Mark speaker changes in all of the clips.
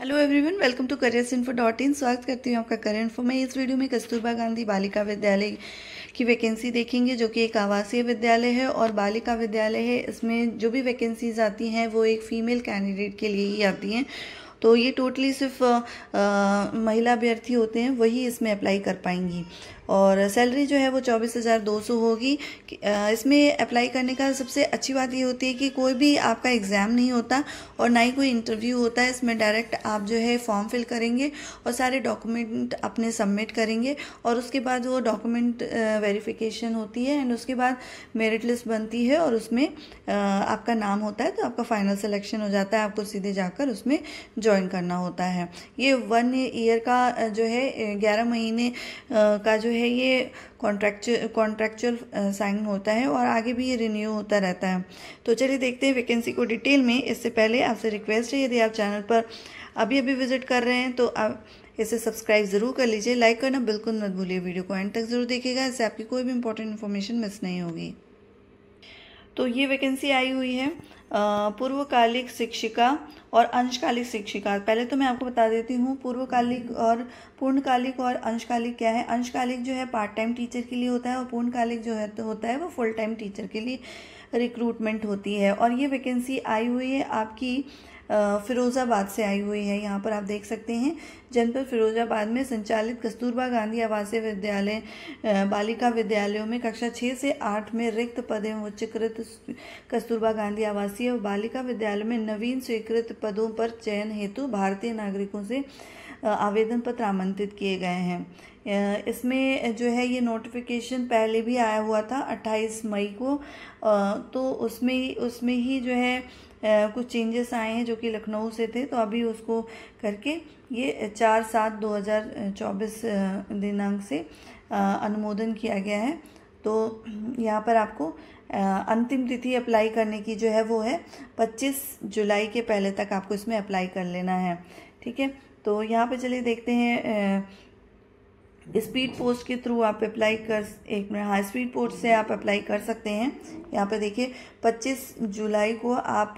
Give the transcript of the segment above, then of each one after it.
Speaker 1: hello everyone welcome to career info dot in स्वागत करती हूँ आपका करियर इन्फो मैं इस वीडियो में कस्तूरबा गांधी बालिका विद्यालय की वैकेंसी देखेंगे जो कि एक आवासीय विद्यालय है और बालिका विद्यालय है इसमें जो भी वैकेंसीज आती हैं वो एक फ़ीमेल कैंडिडेट के लिए ही आती हैं तो ये टोटली सिर्फ आ, महिला अभ्यर्थी होते हैं वही इसमें अप्लाई कर पाएंगी और सैलरी जो है वो चौबीस हज़ार दो सौ होगी इसमें अप्लाई करने का सबसे अच्छी बात ये होती है कि कोई भी आपका एग्ज़ाम नहीं होता और ना ही कोई इंटरव्यू होता है इसमें डायरेक्ट आप जो है फॉर्म फिल करेंगे और सारे डॉक्यूमेंट अपने सबमिट करेंगे और उसके बाद वो डॉक्यूमेंट वेरिफिकेशन होती है एंड उसके बाद मेरिट लिस्ट बनती है और उसमें आपका नाम होता है तो आपका फाइनल सिलेक्शन हो जाता है आपको सीधे जाकर उसमें ज्वाइन करना होता है ये वन ईयर का जो है ग्यारह महीने का जो है है ये कॉन्ट्रैक्चुअल कॉन्ट्रैक्चुअल साइन होता है और आगे भी ये रिन्यू होता रहता है तो चलिए देखते हैं वैकेंसी को डिटेल में इससे पहले आपसे रिक्वेस्ट है यदि आप चैनल पर अभी अभी विजिट कर रहे हैं तो आप इसे सब्सक्राइब जरूर कर लीजिए लाइक करना बिल्कुल मत भूलिए वीडियो को एंड तक जरूर देखिएगा इससे आपकी कोई भी इंपॉर्टेंट इन्फॉर्मेशन मिस नहीं होगी तो ये वैकेंसी आई हुई है पूर्वकालिक शिक्षिका और अंशकालिक शिक्षिका पहले तो मैं आपको बता देती हूँ पूर्वकालिक और पूर्णकालिक और अंशकालिक क्या है अंशकालिक जो है पार्ट टाइम टीचर के लिए होता है और पूर्णकालिक जो है तो होता है वो फुल टाइम टीचर के लिए रिक्रूटमेंट होती है और ये वैकेंसी आई हुई है आपकी फिरोज़ाबाद से आई हुई है यहाँ पर आप देख सकते हैं जनपद फिरोजाबाद में संचालित कस्तूरबा गांधी आवासीय विद्यालय बालिका विद्यालयों में कक्षा छः से आठ में रिक्त पद एवं उच्चकृत कस्तूरबा गांधी आवासीय और बालिका विद्यालय में नवीन स्वीकृत पदों पर चयन हेतु भारतीय नागरिकों से आवेदन पत्र आमंत्रित किए गए हैं इसमें जो है ये नोटिफिकेशन पहले भी आया हुआ था 28 मई को तो उसमें उसमें ही जो है कुछ चेंजेस आए हैं जो कि लखनऊ से थे तो अभी उसको करके ये चार सात दो हज़ार चौबीस दिनांक से अनुमोदन किया गया है तो यहाँ पर आपको अंतिम तिथि अप्लाई करने की जो है वो है 25 जुलाई के पहले तक आपको इसमें अप्लाई कर लेना है ठीक है तो यहाँ पर चलिए देखते हैं स्पीड पोस्ट के थ्रू आप अप्लाई कर एक मिनट हाँ स्पीड पोस्ट से आप अप्लाई कर सकते हैं यहाँ पे देखिए 25 जुलाई को आप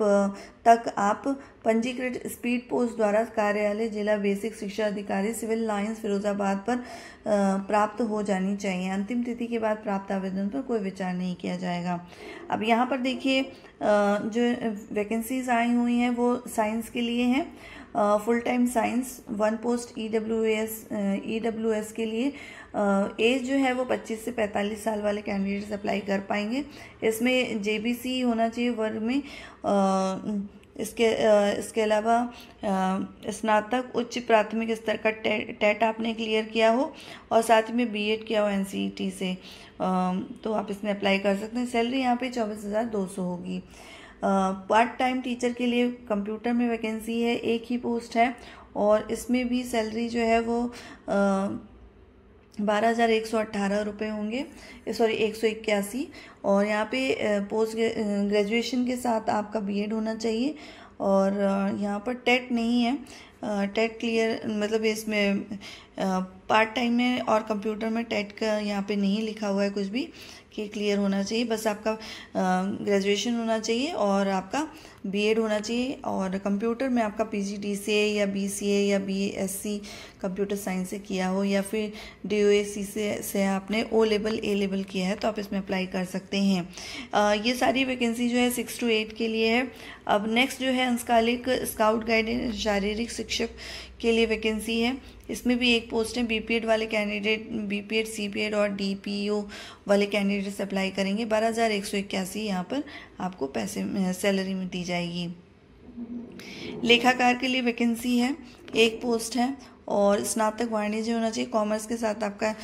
Speaker 1: तक आप पंजीकृत स्पीड पोस्ट द्वारा कार्यालय जिला बेसिक शिक्षा अधिकारी सिविल लाइन्स फिरोजाबाद पर प्राप्त हो जानी चाहिए अंतिम तिथि के बाद प्राप्त आवेदन पर कोई विचार नहीं किया जाएगा अब यहाँ पर देखिए जो वैकेंसीज आई हुई हैं वो साइंस के लिए हैं full time science one post E W S E W S के लिए एज जो है वो 25 से 45 साल वाले कैंडिडेट्स अप्लाई कर पाएंगे इसमें जे बी सी होना चाहिए वर्ग में uh, इसके इसके अलावा स्नातक उच्च प्राथमिक स्तर का टे टेट आपने क्लियर किया हो और साथ में बीएड किया हो एनसीईटी e से तो आप इसमें अप्लाई कर सकते हैं सैलरी यहाँ पे चौबीस हज़ार दो सौ होगी पार्ट टाइम टीचर के लिए कंप्यूटर में वैकेंसी है एक ही पोस्ट है और इसमें भी सैलरी जो है वो बारह हज़ार एक सौ अट्ठारह रुपये होंगे सॉरी एक सौ इक्यासी और यहाँ पे पोस्ट ग्रेजुएशन के साथ आपका बीएड होना चाहिए और यहाँ पर टेट नहीं है टेट क्लियर मतलब इसमें पार्ट टाइम में और कंप्यूटर में टेट का यहाँ पे नहीं लिखा हुआ है कुछ भी कि क्लियर होना चाहिए बस आपका ग्रेजुएशन होना चाहिए और आपका बीएड होना चाहिए और कंप्यूटर में आपका पीजीडीसीए या बीसीए या बीएससी कंप्यूटर साइंस से किया हो या फिर डीओएसी से से आपने ओ लेवल ए लेवल किया है तो आप इसमें अप्लाई कर सकते हैं आ, ये सारी वैकेंसी जो है सिक्स टू एट के लिए है अब नेक्स्ट जो है अंशकालिक स्काउट गाइडेंस शारीरिक शिक्षक के लिए वैकेंसी है इसमें भी एक पोस्ट है बी वाले कैंडिडेट पी एड और डी e वाले कैंडिडेट्स अप्लाई करेंगे बारह हज़ार एक सौ इक्यासी यहाँ पर आपको पैसे सैलरी में दी जाएगी लेखाकार के लिए वैकेंसी है एक पोस्ट है और स्नातक वाणिज्य होना चाहिए कॉमर्स के साथ आपका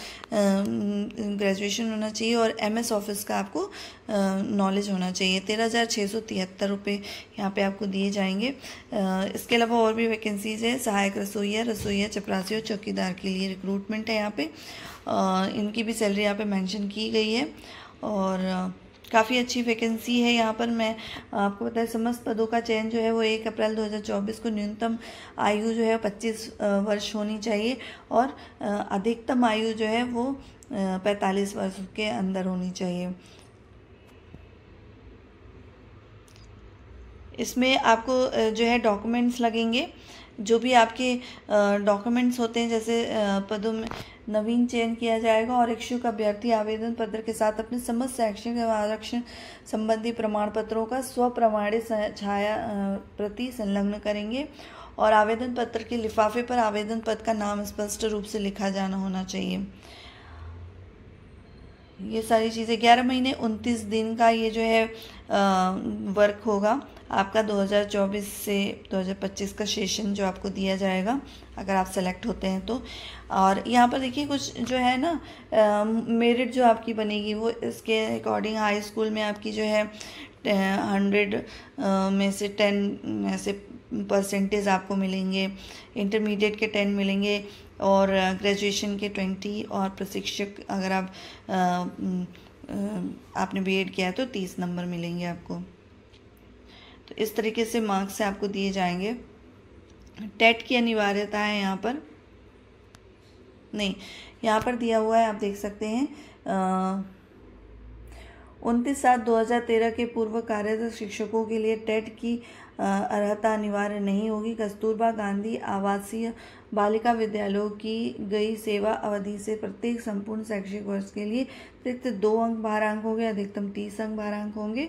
Speaker 1: ग्रेजुएशन होना चाहिए और एमएस ऑफिस का आपको नॉलेज होना चाहिए तेरह हज़ार छः सौ तिहत्तर रुपये यहाँ पर आपको दिए जाएंगे इसके अलावा और भी वैकेंसीज़ है सहायक रसोईया रसोईया चपरासी और चौकीदार के लिए रिक्रूटमेंट है यहाँ पर इनकी भी सैलरी यहाँ पर मैंशन की गई है और काफ़ी अच्छी वैकेंसी है यहाँ पर मैं आपको बताया समस्त पदों का चयन जो है वो एक अप्रैल 2024 को न्यूनतम आयु जो है 25 वर्ष होनी चाहिए और अधिकतम आयु जो है वो 45 वर्ष के अंदर होनी चाहिए इसमें आपको जो है डॉक्यूमेंट्स लगेंगे जो भी आपके डॉक्यूमेंट्स होते हैं जैसे पदों में नवीन चयन किया जाएगा और इच्छुक अभ्यर्थी आवेदन पत्र के साथ अपने समस्त शैक्षणिक एवं आरक्षण संबंधी प्रमाण पत्रों का स्वप्रमाणित छाया प्रति संलग्न करेंगे और आवेदन पत्र के लिफाफे पर आवेदन पत्र का नाम स्पष्ट रूप से लिखा जाना होना चाहिए ये सारी चीज़ें ग्यारह महीने उनतीस दिन का ये जो है वर्क होगा आपका 2024 से 2025 का सेशन जो आपको दिया जाएगा अगर आप सेलेक्ट होते हैं तो और यहाँ पर देखिए कुछ जो है ना मेरिट जो आपकी बनेगी वो इसके अकॉर्डिंग हाई स्कूल में आपकी जो है हंड्रेड में से टेन ऐसे परसेंटेज आपको मिलेंगे इंटरमीडिएट के टेन मिलेंगे और ग्रेजुएशन के ट्वेंटी और प्रशिक्षक अगर आप आ, आ, आपने बी एड किया है तो तीस नंबर मिलेंगे आपको तो इस तरीके से मार्क्स आपको दिए जाएंगे टेट की अनिवार्यता है यहाँ पर नहीं यहाँ पर दिया हुआ है आप देख सकते हैं उनतीस सात दो हज़ार तेरह के पूर्व कार्यरत शिक्षकों के लिए टेट की अर्हता अनिवार्य नहीं होगी कस्तूरबा गांधी आवासीय बालिका विद्यालयों की गई सेवा अवधि से प्रत्येक संपूर्ण शैक्षिक वर्ष के लिए अतिरिक्त दो अंक बारह अंक होंगे अधिकतम तीस अंक बारह अंक होंगे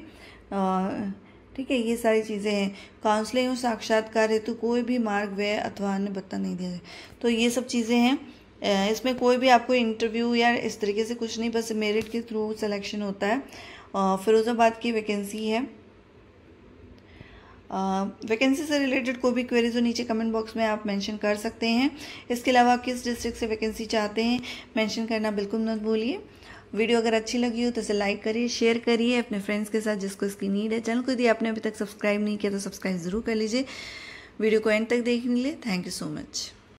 Speaker 1: ठीक है ये सारी चीज़ें हैं काउंसलिंग और साक्षात्कार हेतु कोई भी मार्ग व्यय अथवा अन्य बत्ता नहीं दिया तो ये सब चीज़ें हैं इसमें कोई भी आपको इंटरव्यू या इस तरीके से कुछ नहीं बस मेरिट के थ्रू सिलेक्शन होता है फिरोज़ाबाद की वैकेंसी है वैकेंसी से रिलेटेड कोई भी क्वेरीज हो नीचे कमेंट बॉक्स में आप मेंशन कर सकते हैं इसके अलावा किस डिस्ट्रिक्ट से वैकेंसी चाहते हैं मेंशन करना बिल्कुल मत भूलिए वीडियो अगर अच्छी लगी हो तो इसे लाइक करिए शेयर करिए अपने फ्रेंड्स के साथ जिसको इसकी नीड है चैनल को यदि आपने अभी तक सब्सक्राइब नहीं किया तो सब्सक्राइब ज़रूर कर लीजिए वीडियो को एंड तक देखने के लिए थैंक यू सो मच